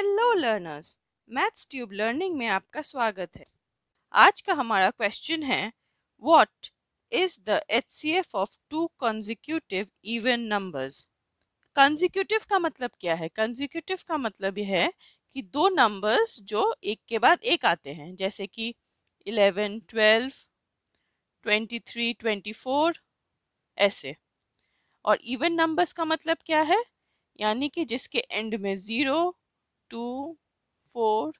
hello learners maths tube learning में आपका स्वागत है आज का हमारा क्वेश्चन है what is the HCF of two consecutive even numbers consecutive का मतलब क्या है कंजिक्यूटिव का मतलब यह है कि दो नंबर्स जो एक के बाद एक आते हैं जैसे कि 11, 12, 23, 24 ऐसे और इवन नंबर्स का मतलब क्या है यानी कि जिसके एंड में ज़ीरो टू फोर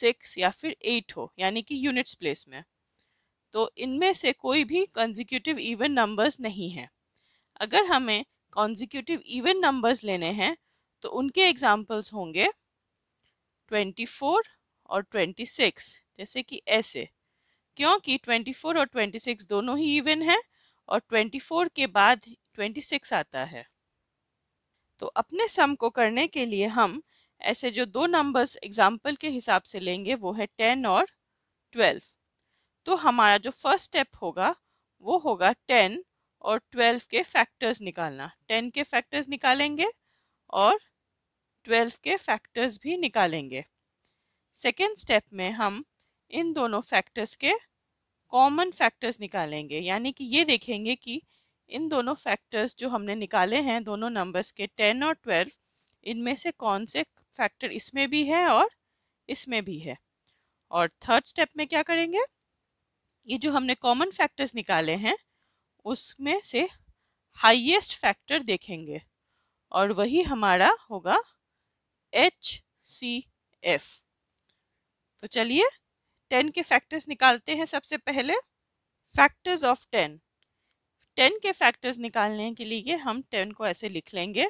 सिक्स या फिर एट हो यानी कि यूनिट्स प्लेस में तो इनमें से कोई भी कॉन्जिक्यूटिव इवन नंबर्स नहीं हैं अगर हमें कॉन्जिक्यूटिव इवन नंबर्स लेने हैं तो उनके एग्जाम्पल्स होंगे ट्वेंटी फोर और ट्वेंटी सिक्स जैसे कि ऐसे क्योंकि ट्वेंटी फोर और ट्वेंटी सिक्स दोनों ही इवन हैं और ट्वेंटी फोर के बाद ट्वेंटी सिक्स आता है तो अपने सम को करने के लिए हम ऐसे जो दो नंबर्स एग्जाम्पल के हिसाब से लेंगे वो है टेन और ट्वेल्व तो हमारा जो फर्स्ट स्टेप होगा वो होगा टेन और ट्वेल्व के फैक्टर्स निकालना टेन के फैक्टर्स निकालेंगे और ट्वेल्व के फैक्टर्स भी निकालेंगे सेकेंड स्टेप में हम इन दोनों फैक्टर्स के कॉमन फैक्टर्स निकालेंगे यानी कि ये देखेंगे कि इन दोनों फैक्टर्स जो हमने निकाले हैं दोनों नंबर्स के टेन और ट्वेल्व इनमें से कौन से फैक्टर इसमें भी है और इसमें भी है और थर्ड स्टेप में क्या करेंगे ये जो हमने कॉमन फैक्टर्स निकाले हैं उसमें से हाईएस्ट फैक्टर देखेंगे और वही हमारा होगा एच सी एफ तो चलिए टेन के फैक्टर्स निकालते हैं सबसे पहले फैक्टर्स ऑफ टेन टेन के फैक्टर्स निकालने के लिए हम टेन को ऐसे लिख लेंगे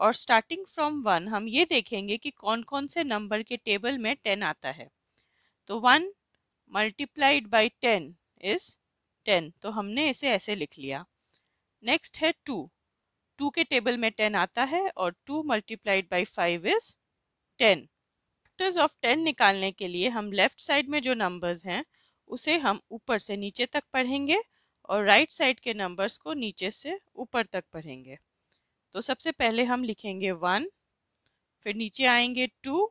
और स्टार्टिंग फ्रॉम वन हम ये देखेंगे कि कौन कौन से नंबर के टेबल में टेन आता है तो one multiplied by ten is ten तो हमने इसे ऐसे लिख लिया नेक्स्ट है टू टू के टेबल में टेन आता है और two multiplied by five is ten factors of ten निकालने के लिए हम लेफ्ट साइड में जो नंबर्स हैं उसे हम ऊपर से नीचे तक पढ़ेंगे और राइट right साइड के नंबर्स को नीचे से ऊपर तक पढ़ेंगे तो सबसे पहले हम लिखेंगे वन फिर नीचे आएंगे टू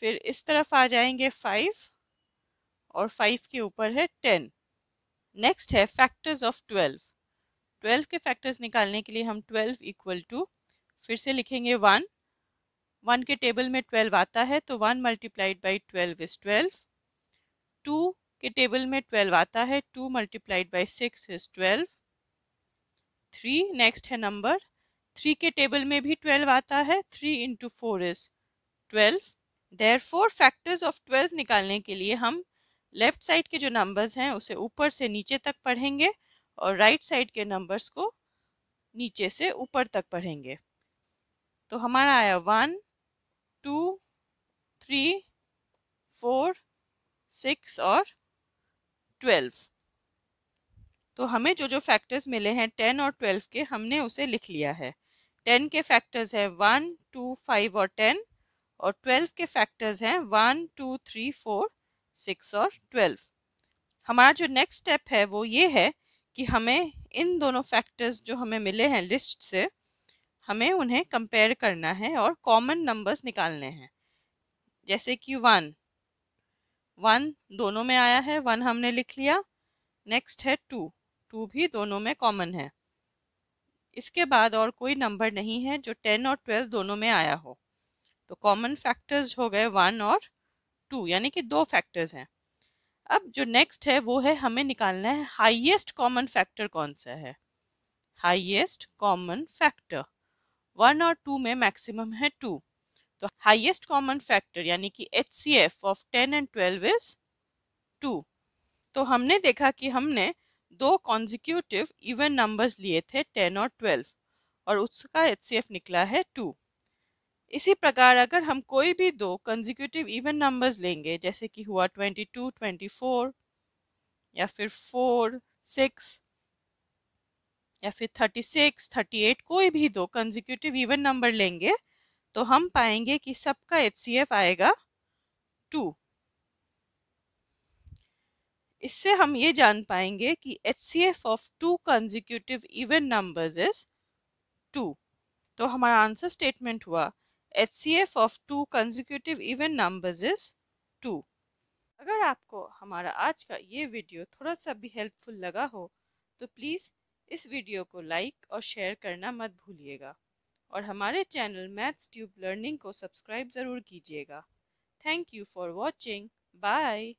फिर इस तरफ आ जाएंगे फाइव और फाइव के ऊपर है टेन नेक्स्ट है फैक्टर्स ऑफ ट्वेल्व ट्वेल्व के फैक्टर्स निकालने के लिए हम ट्वेल्व इक्वल टू फिर से लिखेंगे वन वन के टेबल में ट्वेल्व आता है तो one multiplied by twelve is twelve two के टेबल में ट्वेल्व आता है two multiplied by six is twelve three next है नंबर थ्री के टेबल में भी ट्वेल्व आता है three into four is twelve there four factors of twelve निकालने के लिए हम लेफ्ट साइड के जो नंबर्स हैं उसे ऊपर से नीचे तक पढ़ेंगे और राइट right साइड के नंबर्स को नीचे से ऊपर तक पढ़ेंगे तो हमारा आया one two three four six और ट्वेल्व तो हमें जो जो फैक्टर्स मिले हैं टेन और ट्वेल्व के हमने उसे लिख लिया है टेन के फैक्टर्स हैं वन टू फाइव और टेन और ट्वेल्व के फैक्टर्स हैं one two three four six और ट्वेल्व हमारा जो नेक्स्ट स्टेप है वो ये है कि हमें इन दोनों फैक्टर्स जो हमें मिले हैं लिस्ट से हमें उन्हें कंपेयर करना है और कॉमन नंबर्स निकालने हैं जैसे कि वन वन दोनों में आया है वन हमने लिख लिया नेक्स्ट है टू टू भी दोनों में कॉमन है इसके बाद और कोई नंबर नहीं है जो टेन और ट्वेल्व दोनों में आया हो तो कॉमन फैक्टर्स हो गए वन और टू यानी कि दो फैक्टर्स हैं अब जो नेक्स्ट है वो है हमें निकालना है हाईएस्ट कॉमन फैक्टर कौन सा है हाईएस्ट कॉमन फैक्टर वन और टू में मैक्सिमम है टू तो हाईएस्ट कॉमन फैक्टर यानी कि H C F of ten and twelve is two तो हमने देखा कि हमने दो कॉन्जिक्यूटिव इवन नंबर्स लिए थे टेन और ट्वेल्व और उसका एच निकला है टू इसी प्रकार अगर हम कोई भी दो कंजिक्यूटिव इवन नंबर्स लेंगे जैसे कि हुआ ट्वेंटी टू ट्वेंटी फोर या फिर फोर सिक्स या फिर थर्टी सिक्स थर्टी एट कोई भी दो कंजिक्यूटिव इवन नंबर लेंगे तो हम पाएंगे कि सबका एच आएगा टू इससे हम ये जान पाएंगे कि H C F of two consecutive even numbers is two तो हमारा आंसर स्टेटमेंट हुआ H C F of two consecutive even numbers is two अगर आपको हमारा आज का ये वीडियो थोड़ा सा भी हेल्पफुल लगा हो तो प्लीज़ इस वीडियो को लाइक और शेयर करना मत भूलिएगा और हमारे चैनल मैथ्स ट्यूब लर्निंग को सब्सक्राइब ज़रूर कीजिएगा thank you for watching bye